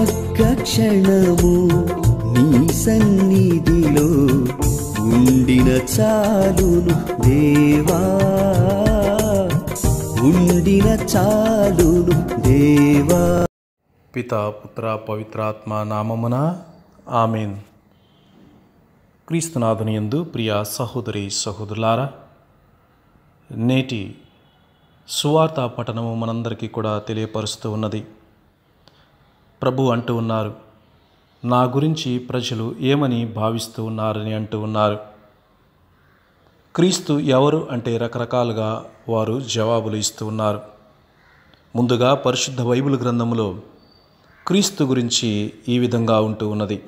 ఒక్క క్షణము నీ సన్నిధిలో ఉండిన చాలును దేవా ఉండిన చాలును దేవా పిత పుత్ర పవిత్రాత్మ నామమున ఆమెన్ క్రీస్తునాథుని ఎందు ప్రియ సహోదరి సహోదరులారా నేటి సువార్త పఠనము మనందరికీ కూడా తెలియపరుస్తూ ఉన్నది ప్రభు అంటూ ఉన్నారు నా గురించి ప్రజలు ఏమని భావిస్తూ ఉన్నారని అంటూ ఉన్నారు క్రీస్తు ఎవరు అంటే రకరకాలుగా వారు జవాబులు ఇస్తూ ఉన్నారు ముందుగా పరిశుద్ధ బైబిల్ గ్రంథంలో క్రీస్తు గురించి ఈ విధంగా ఉంటూ ఉన్నది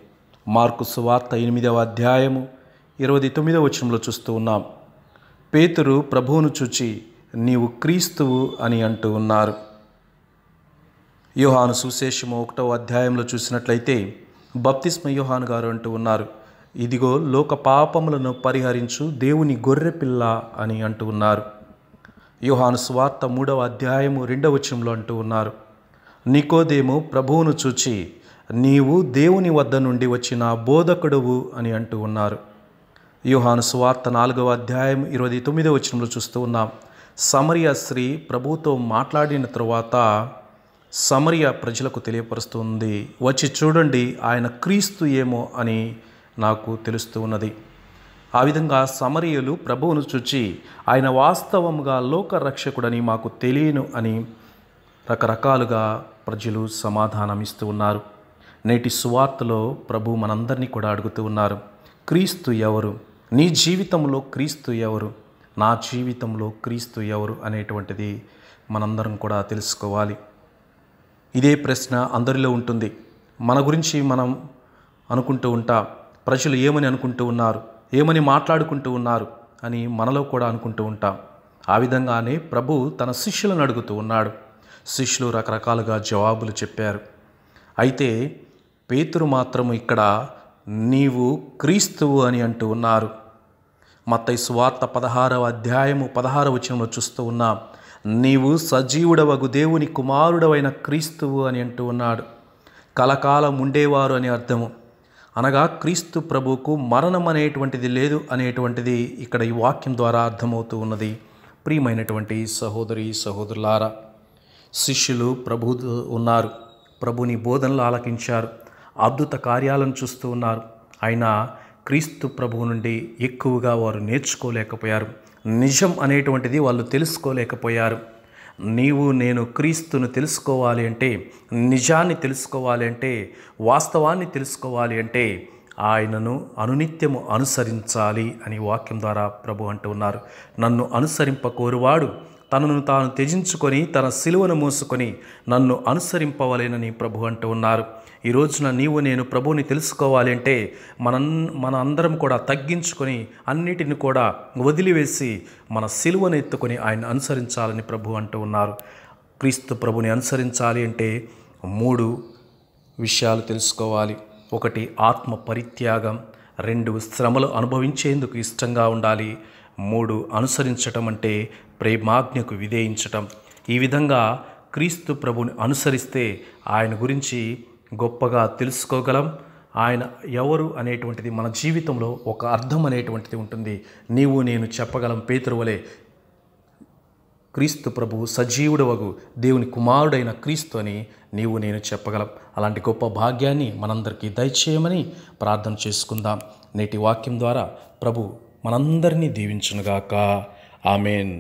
మార్కు సువార్త ఎనిమిదవ అధ్యాయము ఇరవై తొమ్మిదవ వచనంలో చూస్తూ ఉన్నాం పేతురు ప్రభువును చూచి నీవు క్రీస్తువు అని అంటూ ఉన్నారు యోహాను సుశేషము ఒకటో అధ్యాయంలో చూసినట్లయితే బప్తిస్మ యోహాను గారు అంటూ ఉన్నారు ఇదిగో లోక పాపములను పరిహరించు దేవుని గొర్రె పిల్ల అని అంటూ ఉన్నారు యోహాను స్వార్థ మూడవ అధ్యాయము రెండవ వచనంలో అంటూ ఉన్నారు నికోదేము ప్రభువును చూచి నీవు దేవుని వద్ద నుండి వచ్చిన బోధకుడువు అని అంటూ ఉన్నారు యూహాను స్వార్త నాలుగవ అధ్యాయం ఇరవై తొమ్మిదవ వచనంలో చూస్తూ ఉన్నాం సమరియ స్త్రీ ప్రభుతో మాట్లాడిన తరువాత సమరియ ప్రజలకు తెలియపరుస్తుంది వచ్చి చూడండి ఆయన క్రీస్తు ఏమో అని నాకు తెలుస్తూ ఉన్నది ఆ విధంగా సమరియలు ప్రభువును చూచి ఆయన వాస్తవంగా లోక రక్షకుడని మాకు తెలియను అని రకరకాలుగా ప్రజలు సమాధానమిస్తూ ఉన్నారు నేటి సువార్తలో ప్రభు మనందరినీ కూడా అడుగుతూ ఉన్నారు క్రీస్తు ఎవరు నీ జీవితంలో క్రీస్తు ఎవరు నా జీవితంలో క్రీస్తు ఎవరు అనేటువంటిది మనందరం కూడా తెలుసుకోవాలి ఇదే ప్రశ్న అందరిలో ఉంటుంది మన గురించి మనం అనుకుంటూ ఉంటాం ప్రజలు ఏమని అనుకుంటూ ఉన్నారు ఏమని మాట్లాడుకుంటూ ఉన్నారు అని మనలో కూడా అనుకుంటూ ఉంటాం ఆ విధంగానే ప్రభు తన శిష్యులను అడుగుతూ ఉన్నాడు శిష్యులు రకరకాలుగా జవాబులు చెప్పారు అయితే పేతురు మాత్రం ఇక్కడ నీవు క్రీస్తువు అని అంటూ ఉన్నారు మత్తై సువార్త పదహారవ అధ్యాయము పదహార వచనంలో చూస్తూ ఉన్నాం నీవు సజీవుడవగు దేవుని కుమారుడవైన క్రీస్తువు అని అంటూ ఉన్నాడు కలకాలం ఉండేవారు అని అర్థము అనగా క్రీస్తు ప్రభువుకు మరణం అనేటువంటిది లేదు అనేటువంటిది ఇక్కడ ఈ వాక్యం ద్వారా అర్థమవుతూ ఉన్నది ప్రియమైనటువంటి సహోదరి సహోదరులారా శిష్యులు ప్రభు ఉన్నారు ప్రభుని బోధనలు ఆలకించారు అద్భుత కార్యాలను చూస్తూ ఉన్నారు అయినా క్రీస్తు ప్రభువు నుండి ఎక్కువగా వారు నేర్చుకోలేకపోయారు నిజం అనేటువంటిది వాళ్ళు తెలుసుకోలేకపోయారు నీవు నేను క్రీస్తును తెలుసుకోవాలి అంటే నిజాన్ని తెలుసుకోవాలి అంటే వాస్తవాన్ని తెలుసుకోవాలి అంటే ఆయనను అనునిత్యము అనుసరించాలి అని వాక్యం ద్వారా ప్రభు అంటూ ఉన్నారు నన్ను కోరువాడు తనను తాను త్యజించుకొని తన సిలువను మూసుకొని నన్ను అనుసరింపవలేనని ప్రభు అంటూ ఉన్నారు ఈ రోజున నీవు నేను ప్రభువుని తెలుసుకోవాలి అంటే మన మన అందరం కూడా తగ్గించుకొని అన్నిటిని కూడా వదిలివేసి మన సిలువను ఎత్తుకొని ఆయన అనుసరించాలని ప్రభు అంటూ ఉన్నారు క్రీస్తు ప్రభుని అనుసరించాలి అంటే మూడు విషయాలు తెలుసుకోవాలి ఒకటి ఆత్మ పరిత్యాగం రెండు శ్రమలు అనుభవించేందుకు ఇష్టంగా ఉండాలి మూడు అనుసరించటం అంటే ప్రేమాజ్ఞకు విధేయించటం ఈ విధంగా క్రీస్తు ప్రభుని అనుసరిస్తే ఆయన గురించి గొప్పగా తెలుసుకోగలం ఆయన ఎవరు అనేటువంటిది మన జీవితంలో ఒక అర్థం అనేటువంటిది ఉంటుంది నీవు నేను చెప్పగలం పేతురువలే క్రీస్తు ప్రభు సజీవుడవగు దేవుని కుమారుడైన క్రీస్తు అని నీవు నేను చెప్పగలం అలాంటి గొప్ప భాగ్యాన్ని మనందరికీ దయచేయమని ప్రార్థన చేసుకుందాం నేటి వాక్యం ద్వారా ప్రభు మనందరినీ దీవించునుగాక ఆమెన్